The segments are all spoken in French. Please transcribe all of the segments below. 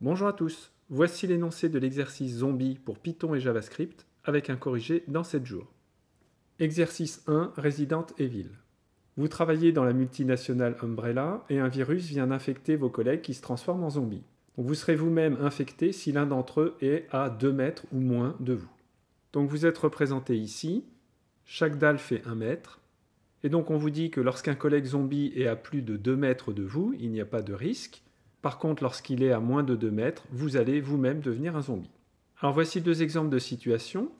Bonjour à tous, voici l'énoncé de l'exercice zombie pour Python et JavaScript avec un corrigé dans 7 jours. Exercice 1, et ville Vous travaillez dans la multinationale Umbrella et un virus vient d'infecter vos collègues qui se transforment en zombies. vous serez vous-même infecté si l'un d'entre eux est à 2 mètres ou moins de vous. Donc vous êtes représenté ici, chaque dalle fait 1 mètre, et donc on vous dit que lorsqu'un collègue zombie est à plus de 2 mètres de vous, il n'y a pas de risque, par contre, lorsqu'il est à moins de 2 mètres, vous allez vous-même devenir un zombie. Alors voici deux exemples de situations.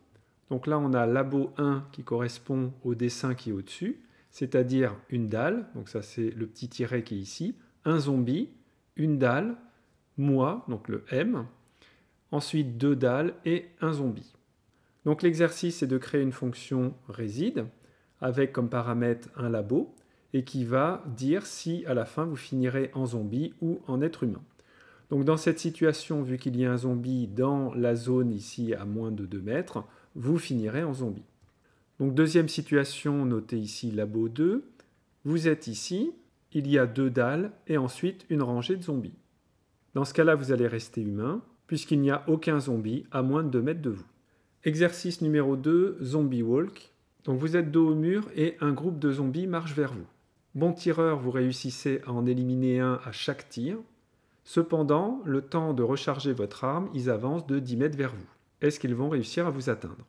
Donc là, on a labo 1 qui correspond au dessin qui est au-dessus, c'est-à-dire une dalle, donc ça c'est le petit tiret qui est ici, un zombie, une dalle, moi, donc le M, ensuite deux dalles et un zombie. Donc l'exercice est de créer une fonction réside avec comme paramètre un labo et qui va dire si à la fin vous finirez en zombie ou en être humain. Donc dans cette situation, vu qu'il y a un zombie dans la zone ici à moins de 2 mètres, vous finirez en zombie. Donc deuxième situation, notez ici labo 2. Vous êtes ici, il y a deux dalles et ensuite une rangée de zombies. Dans ce cas-là, vous allez rester humain puisqu'il n'y a aucun zombie à moins de 2 mètres de vous. Exercice numéro 2, zombie walk. Donc vous êtes dos au mur et un groupe de zombies marche vers vous. Bon tireur, vous réussissez à en éliminer un à chaque tir. Cependant, le temps de recharger votre arme, ils avancent de 10 mètres vers vous. Est-ce qu'ils vont réussir à vous atteindre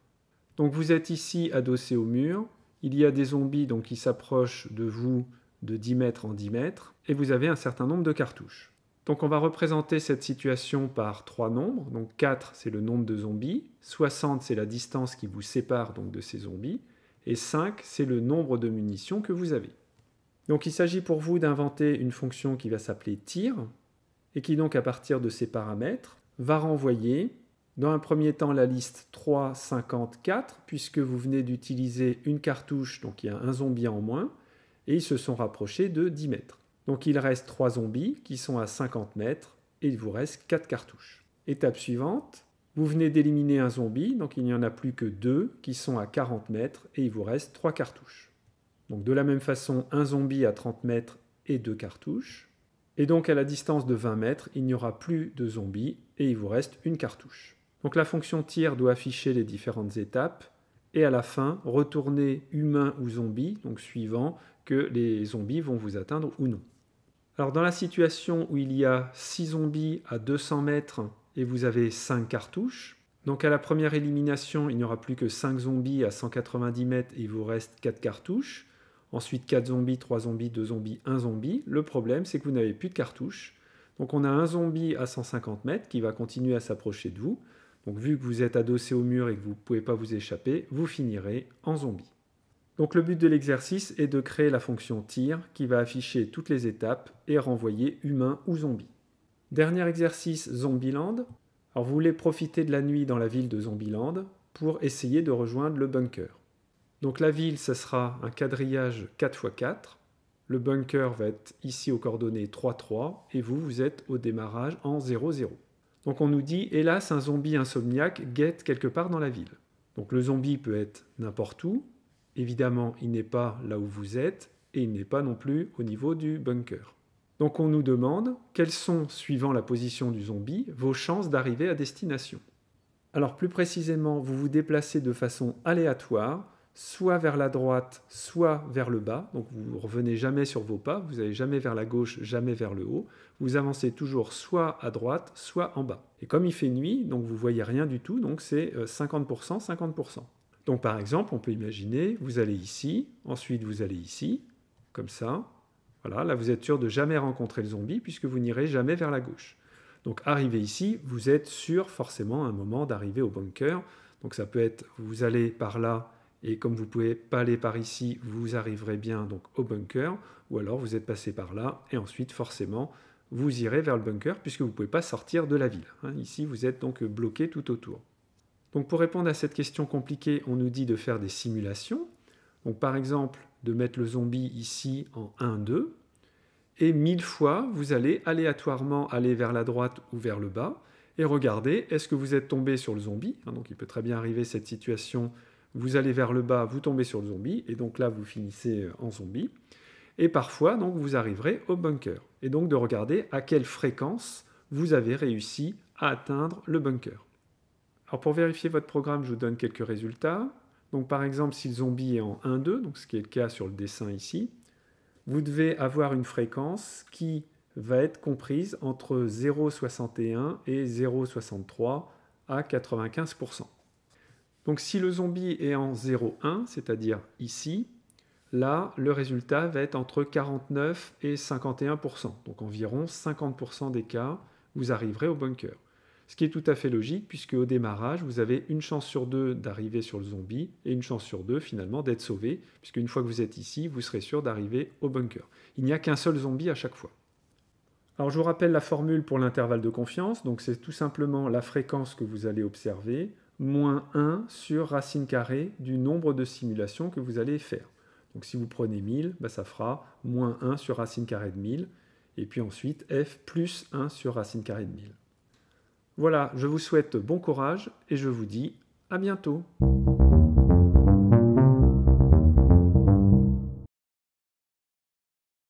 Donc vous êtes ici adossé au mur. Il y a des zombies donc, qui s'approchent de vous de 10 mètres en 10 mètres. Et vous avez un certain nombre de cartouches. Donc on va représenter cette situation par trois nombres. Donc 4, c'est le nombre de zombies. 60, c'est la distance qui vous sépare donc de ces zombies. Et 5, c'est le nombre de munitions que vous avez. Donc il s'agit pour vous d'inventer une fonction qui va s'appeler tir et qui donc à partir de ces paramètres va renvoyer dans un premier temps la liste 354 puisque vous venez d'utiliser une cartouche donc il y a un zombie en moins et ils se sont rapprochés de 10 mètres. Donc il reste 3 zombies qui sont à 50 mètres et il vous reste 4 cartouches. Étape suivante, vous venez d'éliminer un zombie, donc il n'y en a plus que 2 qui sont à 40 mètres et il vous reste 3 cartouches. Donc de la même façon, un zombie à 30 mètres et deux cartouches. Et donc à la distance de 20 mètres, il n'y aura plus de zombies et il vous reste une cartouche. Donc la fonction tir doit afficher les différentes étapes et à la fin retourner humain ou zombie, donc suivant que les zombies vont vous atteindre ou non. Alors dans la situation où il y a 6 zombies à 200 mètres et vous avez 5 cartouches, donc à la première élimination, il n'y aura plus que 5 zombies à 190 mètres et il vous reste 4 cartouches ensuite 4 zombies, 3 zombies, 2 zombies, 1 zombie. Le problème, c'est que vous n'avez plus de cartouches. Donc on a un zombie à 150 mètres qui va continuer à s'approcher de vous. Donc vu que vous êtes adossé au mur et que vous ne pouvez pas vous échapper, vous finirez en zombie. Donc le but de l'exercice est de créer la fonction tir qui va afficher toutes les étapes et renvoyer humain ou zombie. Dernier exercice Zombieland. Alors vous voulez profiter de la nuit dans la ville de Zombieland pour essayer de rejoindre le bunker. Donc la ville, ça sera un quadrillage 4x4. Le bunker va être ici aux coordonnées 3-3 et vous, vous êtes au démarrage en 0-0. Donc on nous dit, hélas, un zombie insomniaque guette quelque part dans la ville. Donc le zombie peut être n'importe où. Évidemment, il n'est pas là où vous êtes et il n'est pas non plus au niveau du bunker. Donc on nous demande quelles sont, suivant la position du zombie, vos chances d'arriver à destination. Alors plus précisément, vous vous déplacez de façon aléatoire soit vers la droite, soit vers le bas. Donc vous ne revenez jamais sur vos pas, vous n'allez jamais vers la gauche, jamais vers le haut. Vous avancez toujours soit à droite, soit en bas. Et comme il fait nuit, donc vous voyez rien du tout, donc c'est 50%, euh, 50%. Donc par exemple, on peut imaginer, vous allez ici, ensuite vous allez ici, comme ça. Voilà, là vous êtes sûr de jamais rencontrer le zombie puisque vous n'irez jamais vers la gauche. Donc arrivé ici, vous êtes sûr forcément à un moment d'arriver au bunker. Donc ça peut être, vous allez par là, et comme vous ne pouvez pas aller par ici, vous arriverez bien donc au bunker, ou alors vous êtes passé par là, et ensuite forcément vous irez vers le bunker puisque vous ne pouvez pas sortir de la ville. Hein. ici vous êtes donc bloqué tout autour. Donc pour répondre à cette question compliquée, on nous dit de faire des simulations. Donc par exemple, de mettre le zombie ici en 1-2, et mille fois vous allez aléatoirement aller vers la droite ou vers le bas, et regardez, est-ce que vous êtes tombé sur le zombie hein. Donc il peut très bien arriver cette situation vous allez vers le bas, vous tombez sur le zombie, et donc là, vous finissez euh, en zombie. Et parfois, donc, vous arriverez au bunker. Et donc, de regarder à quelle fréquence vous avez réussi à atteindre le bunker. Alors, pour vérifier votre programme, je vous donne quelques résultats. Donc, par exemple, si le zombie est en 1,2, donc ce qui est le cas sur le dessin ici, vous devez avoir une fréquence qui va être comprise entre 0,61 et 0,63 à 95%. Donc si le zombie est en 0,1, c'est-à-dire ici, là, le résultat va être entre 49 et 51%. Donc environ 50% des cas, vous arriverez au bunker. Ce qui est tout à fait logique, puisque au démarrage, vous avez une chance sur deux d'arriver sur le zombie et une chance sur deux, finalement, d'être sauvé, puisque une fois que vous êtes ici, vous serez sûr d'arriver au bunker. Il n'y a qu'un seul zombie à chaque fois. Alors je vous rappelle la formule pour l'intervalle de confiance, donc c'est tout simplement la fréquence que vous allez observer moins 1 sur racine carrée du nombre de simulations que vous allez faire. Donc si vous prenez 1000, bah, ça fera moins 1 sur racine carrée de 1000, et puis ensuite f plus 1 sur racine carrée de 1000. Voilà, je vous souhaite bon courage et je vous dis à bientôt.